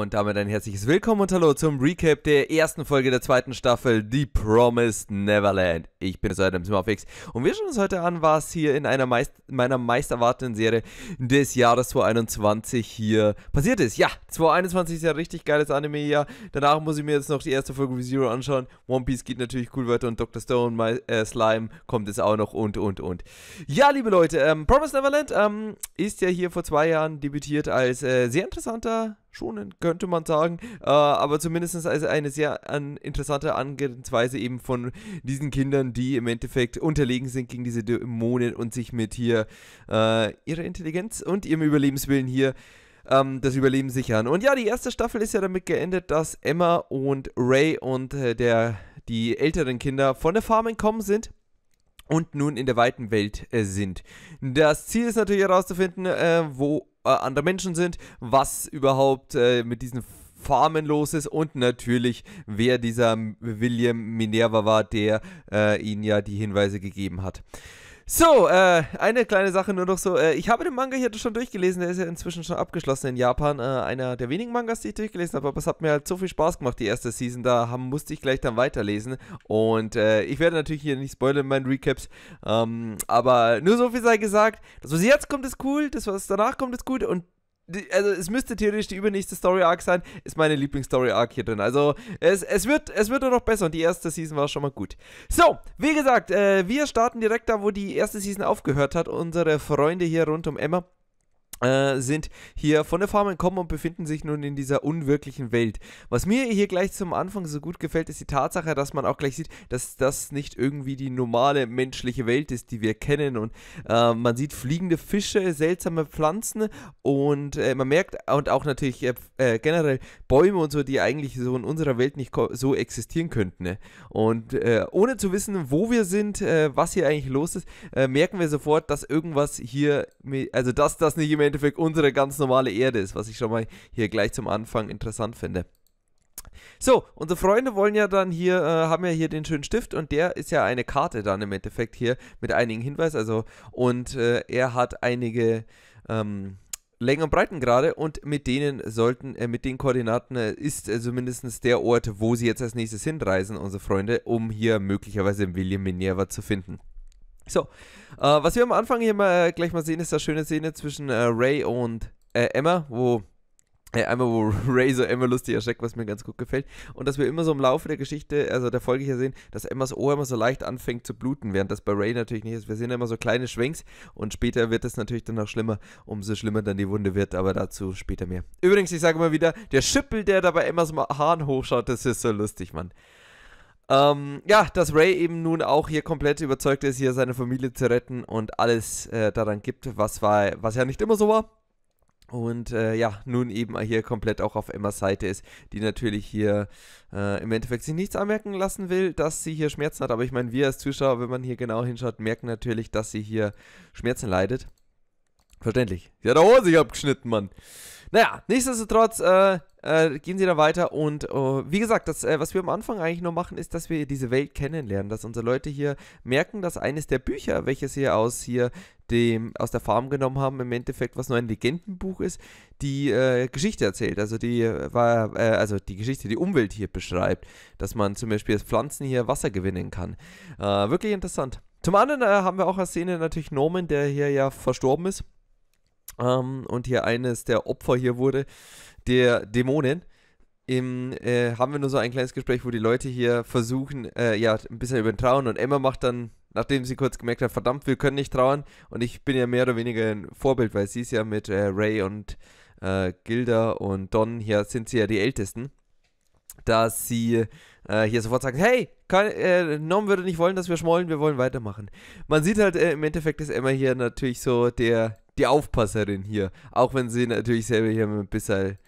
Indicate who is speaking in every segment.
Speaker 1: Und damit ein herzliches Willkommen und Hallo zum Recap der ersten Folge der zweiten Staffel The Promised Neverland. Ich bin Adam Simmerfix und wir schauen uns heute an, was hier in einer meist, meiner meisterwartenden Serie des Jahres 2021 hier passiert ist. Ja, 2021 ist ja ein richtig geiles Anime-Jahr. Danach muss ich mir jetzt noch die erste Folge wie Zero anschauen. One Piece geht natürlich cool weiter und Dr. Stone, My, äh, Slime kommt es auch noch und und und. Ja, liebe Leute, ähm, Promised Neverland ähm, ist ja hier vor zwei Jahren debütiert als äh, sehr interessanter schonen, könnte man sagen. Äh, aber zumindest also eine sehr an, interessante Angehensweise eben von diesen Kindern, die im Endeffekt unterlegen sind gegen diese Dämonen und sich mit hier äh, ihrer Intelligenz und ihrem Überlebenswillen hier ähm, das Überleben sichern. Und ja, die erste Staffel ist ja damit geendet, dass Emma und Ray und äh, der, die älteren Kinder von der Farm entkommen sind und nun in der weiten Welt äh, sind. Das Ziel ist natürlich herauszufinden, äh, wo äh, andere Menschen sind, was überhaupt äh, mit diesen Farmen los ist und natürlich, wer dieser William Minerva war, der äh, ihnen ja die Hinweise gegeben hat. So, äh, eine kleine Sache nur noch so. Äh, ich habe den Manga hier schon durchgelesen, der ist ja inzwischen schon abgeschlossen in Japan. Äh, einer der wenigen Mangas, die ich durchgelesen habe, aber es hat mir halt so viel Spaß gemacht, die erste Season. Da haben, musste ich gleich dann weiterlesen. Und äh, ich werde natürlich hier nicht spoilern in meinen Recaps. Ähm, aber nur so viel sei gesagt. Das, was jetzt kommt, ist cool. Das, was danach kommt, ist gut. Und also es müsste theoretisch die übernächste Story Arc sein, ist meine Lieblingsstory Arc hier drin. Also es, es, wird, es wird nur noch besser und die erste Season war schon mal gut. So, wie gesagt, äh, wir starten direkt da, wo die erste Season aufgehört hat. Unsere Freunde hier rund um Emma äh, sind hier von der Farm entkommen und befinden sich nun in dieser unwirklichen Welt. Was mir hier gleich zum Anfang so gut gefällt, ist die Tatsache, dass man auch gleich sieht, dass das nicht irgendwie die normale menschliche Welt ist, die wir kennen. Und äh, man sieht fliegende Fische, seltsame Pflanzen und äh, man merkt, und auch natürlich äh, äh generell Bäume und so, die eigentlich so in unserer Welt nicht so existieren könnten. Ne? Und äh, ohne zu wissen, wo wir sind, was hier eigentlich los ist, merken wir sofort, dass irgendwas hier, also dass das nicht im Endeffekt unsere ganz normale Erde ist, was ich schon mal hier gleich zum Anfang interessant finde. So, unsere Freunde wollen ja dann hier, äh, haben ja hier den schönen Stift und der ist ja eine Karte dann im Endeffekt hier mit einigen Hinweisen. Also, und äh, er hat einige ähm, Längen und Breitengrade und mit denen sollten, äh, mit den Koordinaten äh, ist also der Ort, wo sie jetzt als nächstes hinreisen, unsere Freunde, um hier möglicherweise William Minerva zu finden. So, äh, was wir am Anfang hier mal äh, gleich mal sehen, ist eine schöne Szene zwischen äh, Ray und äh, Emma, wo äh, einmal, wo Ray so Emma lustig erschreckt, was mir ganz gut gefällt. Und dass wir immer so im Laufe der Geschichte, also der Folge hier sehen, dass Emmas Ohr immer so leicht anfängt zu bluten, während das bei Ray natürlich nicht ist. Wir sehen immer so kleine Schwenks und später wird es natürlich dann noch schlimmer, umso schlimmer dann die Wunde wird, aber dazu später mehr. Übrigens, ich sage immer wieder, der Schippel, der da bei Emmas Haaren hochschaut, das ist so lustig, Mann. Ähm, ja, dass Ray eben nun auch hier komplett überzeugt ist, hier seine Familie zu retten und alles äh, daran gibt, was, war, was ja nicht immer so war. Und äh, ja, nun eben hier komplett auch auf Emmas Seite ist, die natürlich hier äh, im Endeffekt sich nichts anmerken lassen will, dass sie hier Schmerzen hat. Aber ich meine, wir als Zuschauer, wenn man hier genau hinschaut, merken natürlich, dass sie hier Schmerzen leidet. Verständlich. Sie hat auch sich abgeschnitten, Mann. Naja, nichtsdestotrotz äh, äh, gehen sie da weiter und uh, wie gesagt, das, äh, was wir am Anfang eigentlich nur machen, ist, dass wir diese Welt kennenlernen, dass unsere Leute hier merken, dass eines der Bücher, welches sie aus hier dem, aus der Farm genommen haben, im Endeffekt, was nur ein Legendenbuch ist, die äh, Geschichte erzählt. Also die äh, war, äh, also die Geschichte, die Umwelt hier beschreibt, dass man zum Beispiel als Pflanzen hier Wasser gewinnen kann. Äh, wirklich interessant. Zum anderen äh, haben wir auch als Szene natürlich Norman, der hier ja verstorben ist ähm, und hier eines der Opfer hier wurde, der Dämonen. Im, äh, haben wir nur so ein kleines Gespräch, wo die Leute hier versuchen, äh, ja, ein bisschen über den Trauen und Emma macht dann, nachdem sie kurz gemerkt hat, verdammt, wir können nicht trauern und ich bin ja mehr oder weniger ein Vorbild, weil sie ist ja mit äh, Ray und äh, Gilda und Don, hier sind sie ja die Ältesten, dass sie äh, hier sofort sagen, hey, kann, äh, Norm würde nicht wollen, dass wir schmollen, wir wollen weitermachen. Man sieht halt im Endeffekt ist Emma hier natürlich so der die Aufpasserin hier. Auch wenn sie natürlich selber hier ein bisschen,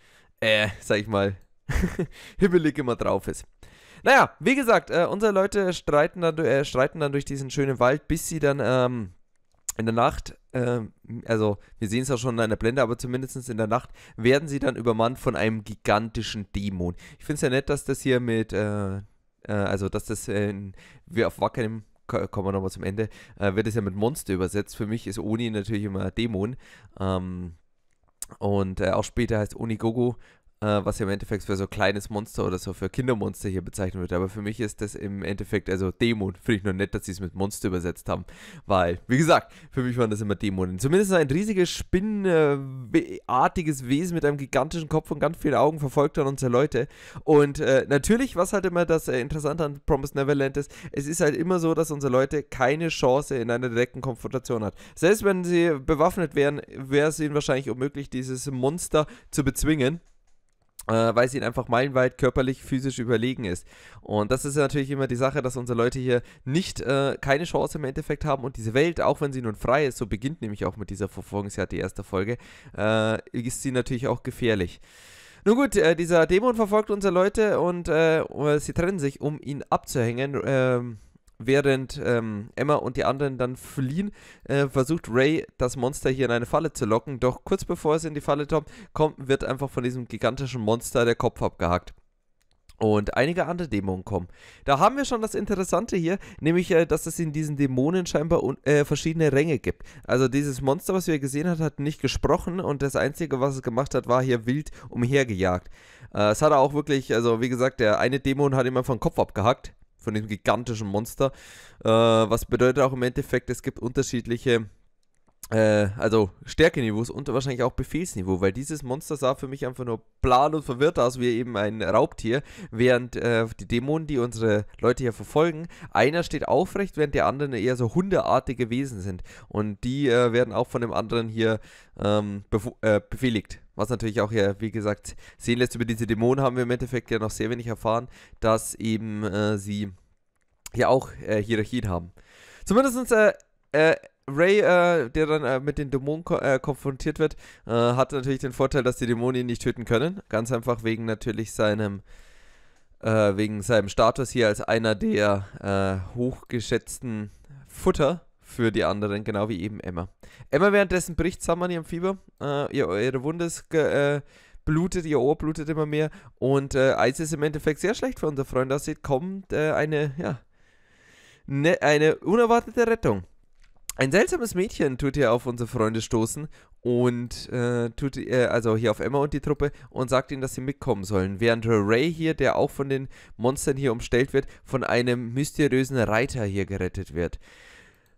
Speaker 1: äh, sag ich mal, hibbelig immer drauf ist. Naja, wie gesagt, äh, unsere Leute streiten dann, äh, streiten dann durch diesen schönen Wald, bis sie dann ähm, in der Nacht, äh, also wir sehen es ja schon in einer Blende, aber zumindest in der Nacht werden sie dann übermannt von einem gigantischen Dämon. Ich finde es ja nett, dass das hier mit, äh, äh, also dass das wir auf wackerem kommen wir nochmal zum Ende, äh, wird es ja mit Monster übersetzt. Für mich ist Oni natürlich immer Dämon. Ähm, und äh, auch später heißt Onigogo äh, was ja im Endeffekt für so kleines Monster oder so für Kindermonster hier bezeichnet wird. Aber für mich ist das im Endeffekt, also Dämon, finde ich nur nett, dass sie es mit Monster übersetzt haben. Weil, wie gesagt, für mich waren das immer Dämonen. Zumindest ein riesiges, spinnartiges Wesen mit einem gigantischen Kopf und ganz vielen Augen verfolgt dann unsere Leute. Und äh, natürlich, was halt immer das äh, Interessante an Promise Neverland ist, es ist halt immer so, dass unsere Leute keine Chance in einer direkten Konfrontation hat. Selbst wenn sie bewaffnet wären, wäre es ihnen wahrscheinlich unmöglich, dieses Monster zu bezwingen. Äh, weil sie ihn einfach meilenweit körperlich, physisch überlegen ist. Und das ist ja natürlich immer die Sache, dass unsere Leute hier nicht äh, keine Chance im Endeffekt haben und diese Welt, auch wenn sie nun frei ist, so beginnt nämlich auch mit dieser Verfolgungsjagd die erste Folge, äh, ist sie natürlich auch gefährlich. Nun gut, äh, dieser Dämon verfolgt unsere Leute und äh, sie trennen sich, um ihn abzuhängen. Ähm, Während ähm, Emma und die anderen dann fliehen, äh, versucht Ray das Monster hier in eine Falle zu locken. Doch kurz bevor es in die Falle kommt, wird einfach von diesem gigantischen Monster der Kopf abgehackt und einige andere Dämonen kommen. Da haben wir schon das Interessante hier, nämlich, äh, dass es in diesen Dämonen scheinbar äh, verschiedene Ränge gibt. Also dieses Monster, was wir gesehen haben, hat nicht gesprochen und das Einzige, was es gemacht hat, war hier wild umhergejagt. Äh, es hat auch wirklich, also wie gesagt, der eine Dämon hat immer vom Kopf abgehackt von diesem gigantischen Monster. Äh, was bedeutet auch im Endeffekt, es gibt unterschiedliche äh, also Stärkeniveaus und wahrscheinlich auch Befehlsniveau, weil dieses Monster sah für mich einfach nur plan und verwirrt aus, wie eben ein Raubtier, während äh, die Dämonen, die unsere Leute hier verfolgen, einer steht aufrecht, während der anderen eher so hundeartige Wesen sind und die äh, werden auch von dem anderen hier ähm, äh, befehligt was natürlich auch ja, wie gesagt, sehen lässt, über diese Dämonen haben wir im Endeffekt ja noch sehr wenig erfahren, dass eben äh, sie ja auch äh, Hierarchien haben. Zumindest äh, äh, Ray, äh, der dann äh, mit den Dämonen ko äh, konfrontiert wird, äh, hat natürlich den Vorteil, dass die Dämonen ihn nicht töten können. Ganz einfach wegen natürlich seinem, äh, wegen seinem Status hier als einer der äh, hochgeschätzten Futter für die anderen, genau wie eben Emma. Emma währenddessen bricht Sam an ihrem Fieber, äh, ihr, ihre Wunde ist äh, blutet, ihr Ohr blutet immer mehr und äh, als es im Endeffekt sehr schlecht für unser Freund aussieht, kommt äh, eine, ja, ne, eine unerwartete Rettung. Ein seltsames Mädchen tut hier auf unsere Freunde stoßen und äh, tut äh, also hier auf Emma und die Truppe und sagt ihnen, dass sie mitkommen sollen. Während Ray hier, der auch von den Monstern hier umstellt wird, von einem mysteriösen Reiter hier gerettet wird.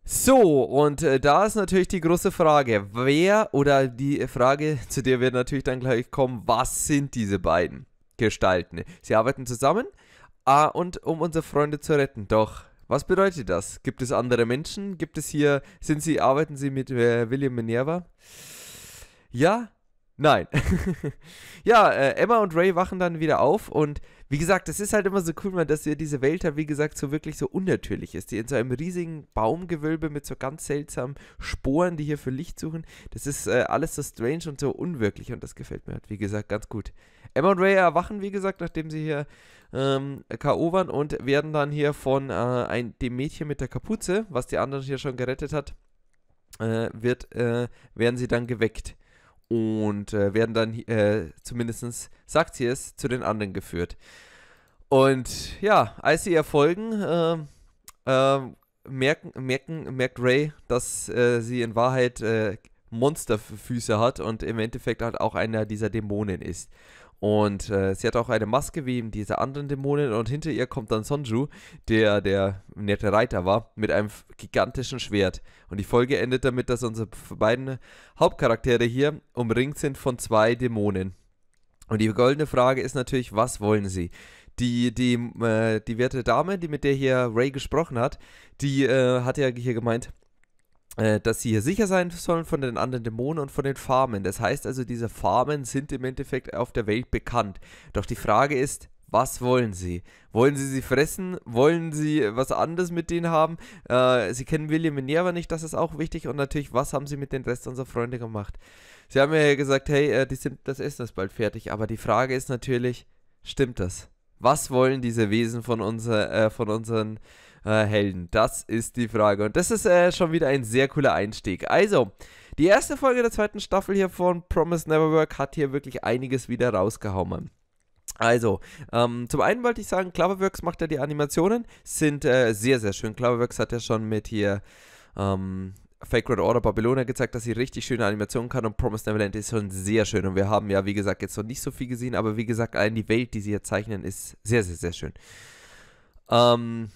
Speaker 1: So, und äh, da ist natürlich die große Frage, wer oder die Frage, zu der wir natürlich dann gleich kommen, was sind diese beiden Gestalten? Sie arbeiten zusammen ah, und um unsere Freunde zu retten. Doch, was bedeutet das? Gibt es andere Menschen? Gibt es hier, sind sie, arbeiten sie mit äh, William Minerva? Ja, Nein. ja, äh, Emma und Ray wachen dann wieder auf und wie gesagt, das ist halt immer so cool, man, dass diese Welt halt, wie gesagt, so wirklich so unnatürlich ist. Die in so einem riesigen Baumgewölbe mit so ganz seltsamen Sporen, die hier für Licht suchen. Das ist äh, alles so strange und so unwirklich und das gefällt mir halt, wie gesagt, ganz gut. Emma und Ray erwachen, wie gesagt, nachdem sie hier ähm, K.O. waren und werden dann hier von äh, ein, dem Mädchen mit der Kapuze, was die anderen hier schon gerettet hat, äh, wird, äh, werden sie dann geweckt und äh, werden dann, äh, zumindest sagt sie es, zu den anderen geführt. Und ja, als sie erfolgen, äh, ähm, merken, merken, merkt Ray, dass äh, sie in Wahrheit äh, Monsterfüße hat und im Endeffekt halt auch einer dieser Dämonen ist. Und äh, sie hat auch eine Maske wie eben diese anderen Dämonen. Und hinter ihr kommt dann Sonju, der der nette Reiter war, mit einem gigantischen Schwert. Und die Folge endet damit, dass unsere beiden Hauptcharaktere hier umringt sind von zwei Dämonen. Und die goldene Frage ist natürlich, was wollen sie? die, die, äh, die werte Dame, die mit der hier Ray gesprochen hat, die äh, hat ja hier gemeint, äh, dass sie hier sicher sein sollen von den anderen Dämonen und von den Farmen. Das heißt also, diese Farmen sind im Endeffekt auf der Welt bekannt. Doch die Frage ist, was wollen sie? Wollen sie sie fressen? Wollen sie was anderes mit denen haben? Äh, sie kennen William Minerva nicht, das ist auch wichtig. Und natürlich, was haben sie mit den Rest unserer Freunde gemacht? Sie haben ja gesagt, hey, äh, sind, das Essen ist bald fertig. Aber die Frage ist natürlich, stimmt das? Was wollen diese Wesen von, unser, äh, von unseren äh, Helden? Das ist die Frage. Und das ist äh, schon wieder ein sehr cooler Einstieg. Also, die erste Folge der zweiten Staffel hier von Promise Never Work hat hier wirklich einiges wieder rausgehauen, Also, ähm, zum einen wollte ich sagen, Cloverworks macht ja die Animationen, sind äh, sehr, sehr schön. Cloverworks hat ja schon mit hier ähm, Fake Red Order Babylonia gezeigt, dass sie richtig schöne Animationen kann und Promise Neverland ist schon sehr schön. Und wir haben ja, wie gesagt, jetzt noch nicht so viel gesehen, aber wie gesagt, allein die Welt, die sie hier zeichnen, ist sehr, sehr, sehr schön. Ähm,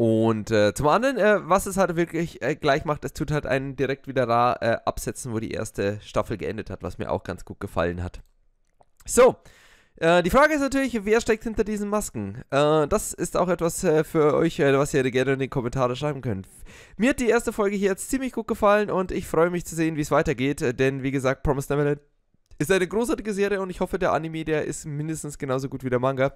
Speaker 1: und äh, zum anderen, äh, was es halt wirklich äh, gleich macht, es tut halt einen direkt wieder da äh, absetzen, wo die erste Staffel geendet hat, was mir auch ganz gut gefallen hat. So, äh, die Frage ist natürlich, wer steckt hinter diesen Masken? Äh, das ist auch etwas für euch, was ihr gerne in die Kommentare schreiben könnt. Mir hat die erste Folge hier jetzt ziemlich gut gefallen und ich freue mich zu sehen, wie es weitergeht, denn wie gesagt, Promise Neverland ist eine großartige Serie und ich hoffe, der Anime, der ist mindestens genauso gut wie der Manga.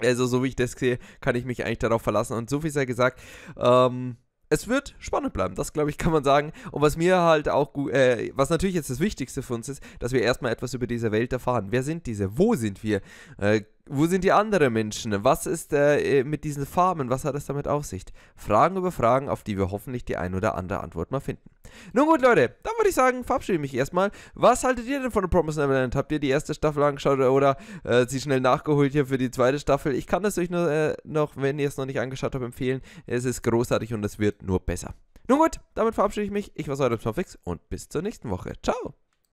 Speaker 1: Also, so wie ich das sehe, kann ich mich eigentlich darauf verlassen. Und so viel sei gesagt, ähm, es wird spannend bleiben, das glaube ich, kann man sagen. Und was mir halt auch gut, äh, was natürlich jetzt das Wichtigste für uns ist, dass wir erstmal etwas über diese Welt erfahren. Wer sind diese? Wo sind wir? Äh, wo sind die anderen Menschen? Was ist äh, äh, mit diesen Farmen? Was hat es damit auf sich? Fragen über Fragen, auf die wir hoffentlich die ein oder andere Antwort mal finden. Nun gut, Leute, dann würde ich sagen, verabschiede mich erstmal. Was haltet ihr denn von The Promise Neverland? Habt ihr die erste Staffel angeschaut oder äh, sie schnell nachgeholt hier für die zweite Staffel? Ich kann es euch nur äh, noch, wenn ihr es noch nicht angeschaut habt, empfehlen. Es ist großartig und es wird nur besser. Nun gut, damit verabschiede ich mich. Ich war Säure Topfix und bis zur nächsten Woche. Ciao!